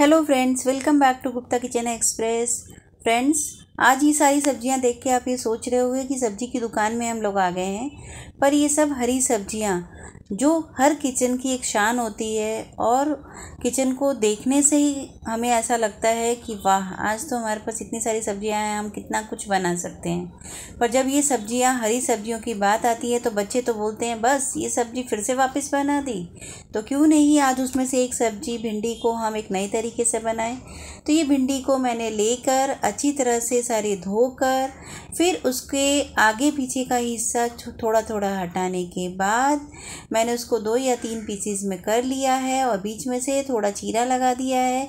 hello friends welcome back to Gupta kitchen express friends आज ये सारी सब्जियां देख के आप ये सोच रहे होंगे कि सब्जी की दुकान में हम लोग आ गए हैं पर ये सब हरी सब्जियां जो हर किचन की एक शान होती है और किचन को देखने से ही हमें ऐसा लगता है कि वाह आज तो हमारे पास इतनी सारी सब्जियां हैं हम कितना कुछ बना सकते हैं पर जब ये सब्जियां हरी सब्जियों की बात आती है तो बच्चे तो बोलते हैं बस ये सब्ज़ी फिर से वापस बना दी तो क्यों नहीं आज उसमें से एक सब्ज़ी भिंडी को हम एक नए तरीके से बनाएं तो ये भिंडी को मैंने लेकर अच्छी तरह से सारी धोकर फिर उसके आगे पीछे का हिस्सा थोड़ा थोड़ा हटाने के बाद मैं मैंने उसको दो या तीन पीसीज में कर लिया है और बीच में से थोड़ा चीरा लगा दिया है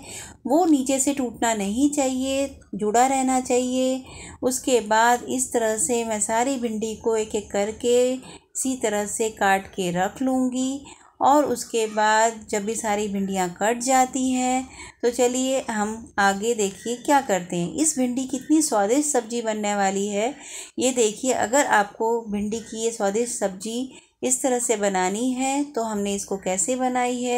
वो नीचे से टूटना नहीं चाहिए जुड़ा रहना चाहिए उसके बाद इस तरह से मैं सारी भिंडी को एक एक करके इसी तरह से काट के रख लूँगी और उसके बाद जब भी सारी भिंडियाँ कट जाती हैं तो चलिए हम आगे देखिए क्या करते हैं इस भिंडी कितनी स्वादिष्ट सब्ज़ी बनने वाली है ये देखिए अगर आपको भिंडी की ये स्वादिष्ट सब्ज़ी इस तरह से बनानी है तो हमने इसको कैसे बनाई है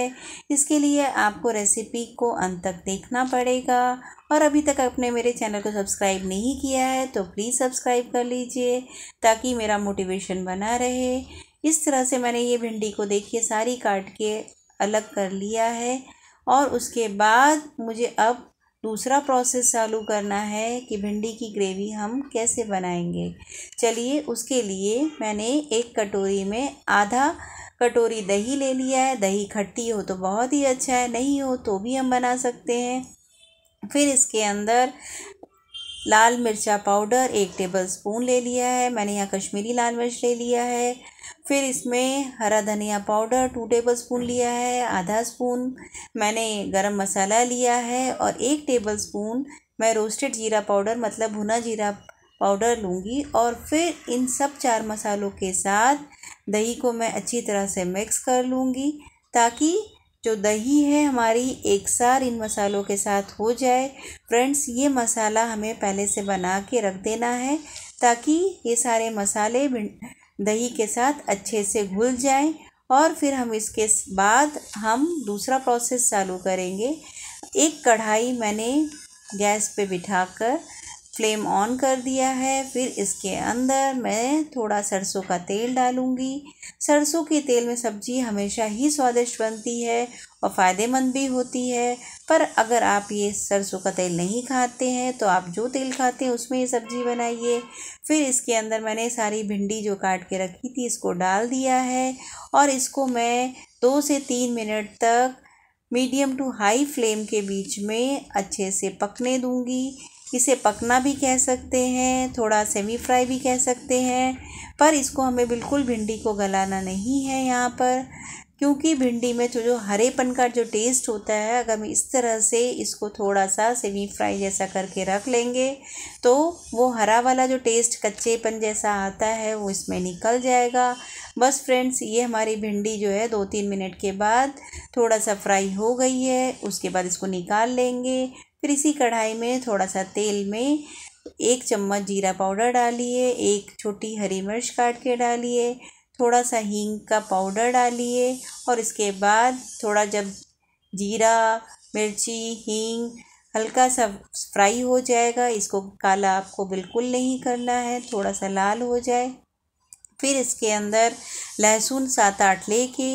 इसके लिए आपको रेसिपी को अंत तक देखना पड़ेगा और अभी तक आपने मेरे चैनल को सब्सक्राइब नहीं किया है तो प्लीज़ सब्सक्राइब कर लीजिए ताकि मेरा मोटिवेशन बना रहे इस तरह से मैंने ये भिंडी को देखिए सारी काट के अलग कर लिया है और उसके बाद मुझे अब दूसरा प्रोसेस चालू करना है कि भिंडी की ग्रेवी हम कैसे बनाएंगे चलिए उसके लिए मैंने एक कटोरी में आधा कटोरी दही ले लिया है दही खट्टी हो तो बहुत ही अच्छा है नहीं हो तो भी हम बना सकते हैं फिर इसके अंदर लाल मिर्चा पाउडर एक टेबल स्पून ले लिया है मैंने यहाँ कश्मीरी लाल मिर्च ले लिया है फिर इसमें हरा धनिया पाउडर टू टेबल स्पून लिया है आधा स्पून मैंने गरम मसाला लिया है और एक टेबल स्पून मैं रोस्टेड जीरा पाउडर मतलब भुना जीरा पाउडर लूँगी और फिर इन सब चार मसालों के साथ दही को मैं अच्छी तरह से मिक्स कर लूँगी ताकि जो दही है हमारी एक सार इन मसालों के साथ हो जाए फ्रेंड्स ये मसाला हमें पहले से बना के रख देना है ताकि ये सारे मसाले दही के साथ अच्छे से घुल जाए और फिर हम इसके बाद हम दूसरा प्रोसेस चालू करेंगे एक कढ़ाई मैंने गैस पे बिठाकर फ्लेम ऑन कर दिया है फिर इसके अंदर मैं थोड़ा सरसों का तेल डालूँगी सरसों के तेल में सब्ज़ी हमेशा ही स्वादिष्ट बनती है और फ़ायदेमंद भी होती है पर अगर आप ये सरसों का तेल नहीं खाते हैं तो आप जो तेल खाते हैं उसमें ये सब्ज़ी बनाइए फिर इसके अंदर मैंने सारी भिंडी जो काट के रखी थी इसको डाल दिया है और इसको मैं दो से तीन मिनट तक मीडियम टू हाई फ्लेम के बीच में अच्छे से पकने दूंगी इसे पकना भी कह सकते हैं थोड़ा सेमी फ्राई भी कह सकते हैं पर इसको हमें बिल्कुल भिंडी को गलाना नहीं है यहाँ पर क्योंकि भिंडी में तो जो हरेपन का जो टेस्ट होता है अगर हम इस तरह से इसको थोड़ा सा सेमी फ्राई जैसा करके रख लेंगे तो वो हरा वाला जो टेस्ट कच्चेपन जैसा आता है वो इसमें निकल जाएगा बस फ्रेंड्स ये हमारी भिंडी जो है दो तीन मिनट के बाद थोड़ा सा फ्राई हो गई है उसके बाद इसको निकाल लेंगे फिर इसी कढ़ाई में थोड़ा सा तेल में एक चम्मच जीरा पाउडर डालिए एक छोटी हरी मिर्च काट के डालिए थोड़ा सा हींग का पाउडर डालिए और इसके बाद थोड़ा जब जीरा मिर्ची हींग हल्का सा फ्राई हो जाएगा इसको काला आपको बिल्कुल नहीं करना है थोड़ा सा लाल हो जाए फिर इसके अंदर लहसुन सात आठ लेके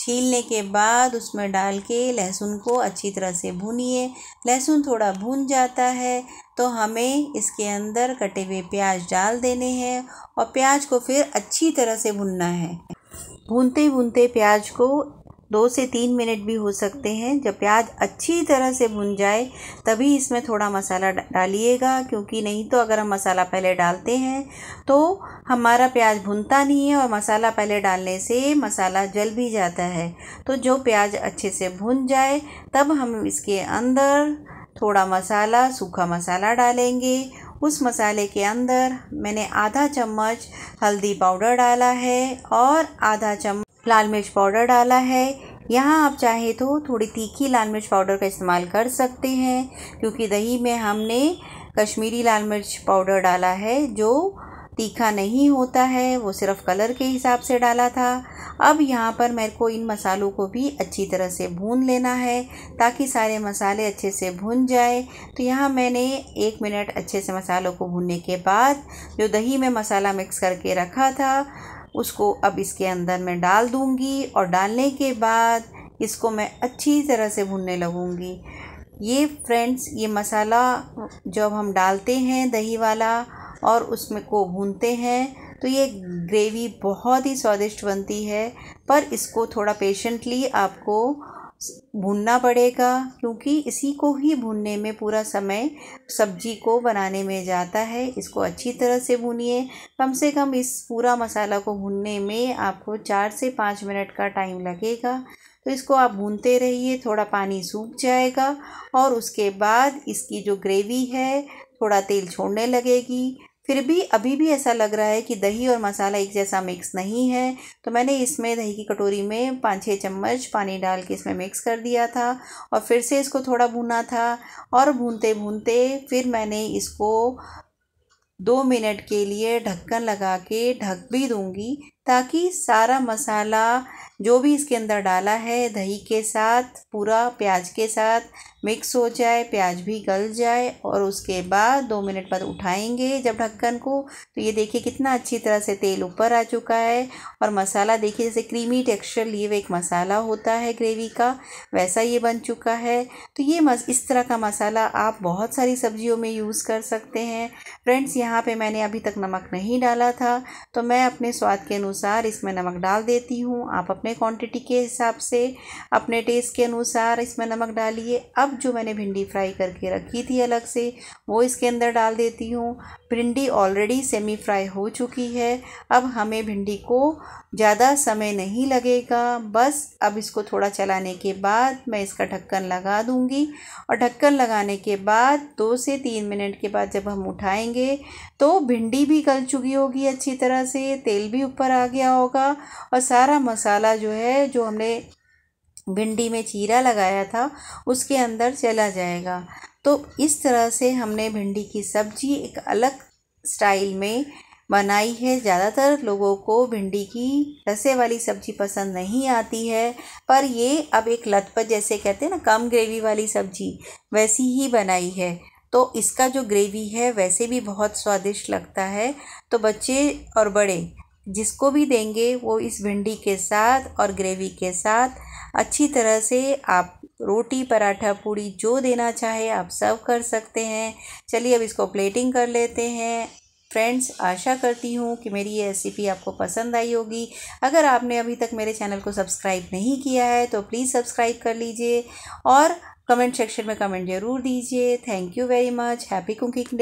छीलने के बाद उसमें डाल के लहसुन को अच्छी तरह से भूनिए लहसुन थोड़ा भून जाता है तो हमें इसके अंदर कटे हुए प्याज डाल देने हैं और प्याज को फिर अच्छी तरह से भुनना है भूनते भूनते प्याज को दो से तीन मिनट भी हो सकते हैं जब प्याज अच्छी तरह से भुन जाए तभी इसमें थोड़ा मसाला डालिएगा क्योंकि नहीं तो अगर हम मसाला पहले डालते हैं तो हमारा प्याज भुनता नहीं है और मसाला पहले डालने से मसाला जल भी जाता है तो जो प्याज अच्छे से भुन जाए तब हम इसके अंदर थोड़ा मसाला सूखा मसाला डालेंगे उस मसाले के अंदर मैंने आधा चम्मच हल्दी पाउडर डाला है और आधा चम्मच लाल मिर्च पाउडर डाला है यहाँ आप चाहे तो थोड़ी तीखी लाल मिर्च पाउडर का इस्तेमाल कर सकते हैं क्योंकि दही में हमने कश्मीरी लाल मिर्च पाउडर डाला है जो तीखा नहीं होता है वो सिर्फ कलर के हिसाब से डाला था अब यहाँ पर मेरे को इन मसालों को भी अच्छी तरह से भून लेना है ताकि सारे मसाले अच्छे से भून जाए तो यहाँ मैंने एक मिनट अच्छे से मसालों को भूनने के बाद जो दही में मसाला मिक्स करके रखा था उसको अब इसके अंदर मैं डाल दूँगी और डालने के बाद इसको मैं अच्छी तरह से भूनने लगूँगी ये फ्रेंड्स ये मसाला जब हम डालते हैं दही वाला और उसमें को भूनते हैं तो ये ग्रेवी बहुत ही स्वादिष्ट बनती है पर इसको थोड़ा पेशेंटली आपको भूनना पड़ेगा क्योंकि इसी को ही भूनने में पूरा समय सब्जी को बनाने में जाता है इसको अच्छी तरह से भूनिए कम से कम इस पूरा मसाला को भूनने में आपको चार से पाँच मिनट का टाइम लगेगा तो इसको आप भूनते रहिए थोड़ा पानी सूख जाएगा और उसके बाद इसकी जो ग्रेवी है थोड़ा तेल छोड़ने लगेगी फिर भी अभी भी ऐसा लग रहा है कि दही और मसाला एक जैसा मिक्स नहीं है तो मैंने इसमें दही की कटोरी में पाँच छः चम्मच पानी डाल के इसमें मिक्स कर दिया था और फिर से इसको थोड़ा भूना था और भूनते भूनते फिर मैंने इसको दो मिनट के लिए ढक्कन लगा के ढक भी दूंगी ताकि सारा मसाला जो भी इसके अंदर डाला है दही के साथ पूरा प्याज के साथ मिक्स हो जाए प्याज भी गल जाए और उसके बाद दो मिनट बाद उठाएंगे जब ढक्कन को तो ये देखिए कितना अच्छी तरह से तेल ऊपर आ चुका है और मसाला देखिए जैसे क्रीमी टेक्सचर लिए हुए एक मसाला होता है ग्रेवी का वैसा ये बन चुका है तो ये मस इस तरह का मसाला आप बहुत सारी सब्जियों में यूज़ कर सकते हैं फ्रेंड्स यहाँ पर मैंने अभी तक नमक नहीं डाला था तो मैं अपने स्वाद के अनुसार अनुसार इसमें नमक डाल देती हूँ आप अपने क्वांटिटी के हिसाब से अपने टेस्ट के अनुसार इसमें नमक डालिए अब जो मैंने भिंडी फ्राई करके रखी थी अलग से वो इसके अंदर डाल देती हूँ भिंडी ऑलरेडी सेमी फ्राई हो चुकी है अब हमें भिंडी को ज़्यादा समय नहीं लगेगा बस अब इसको थोड़ा चलाने के बाद मैं इसका ढक्कन लगा दूँगी और ढक्कन लगाने के बाद दो से तीन मिनट के बाद जब हम उठाएंगे तो भिंडी भी गल चुकी होगी अच्छी तरह से तेल भी ऊपर आ गया होगा और सारा मसाला जो है जो हमने भिंडी में चीरा लगाया था उसके अंदर चला जाएगा तो इस तरह से हमने भिंडी की सब्ज़ी एक अलग स्टाइल में बनाई है ज़्यादातर लोगों को भिंडी की रसे वाली सब्ज़ी पसंद नहीं आती है पर ये अब एक लतपत जैसे कहते हैं ना कम ग्रेवी वाली सब्ज़ी वैसी ही बनाई है तो इसका जो ग्रेवी है वैसे भी बहुत स्वादिष्ट लगता है तो बच्चे और बड़े जिसको भी देंगे वो इस भिंडी के साथ और ग्रेवी के साथ अच्छी तरह से आप रोटी पराठा पूड़ी जो देना चाहे आप सर्व कर सकते हैं चलिए अब इसको प्लेटिंग कर लेते हैं फ्रेंड्स आशा करती हूँ कि मेरी ये रेसिपी आपको पसंद आई होगी अगर आपने अभी तक मेरे चैनल को सब्सक्राइब नहीं किया है तो प्लीज़ सब्सक्राइब कर लीजिए और कमेंट सेक्शन में कमेंट ज़रूर दीजिए thank you very much happy cooking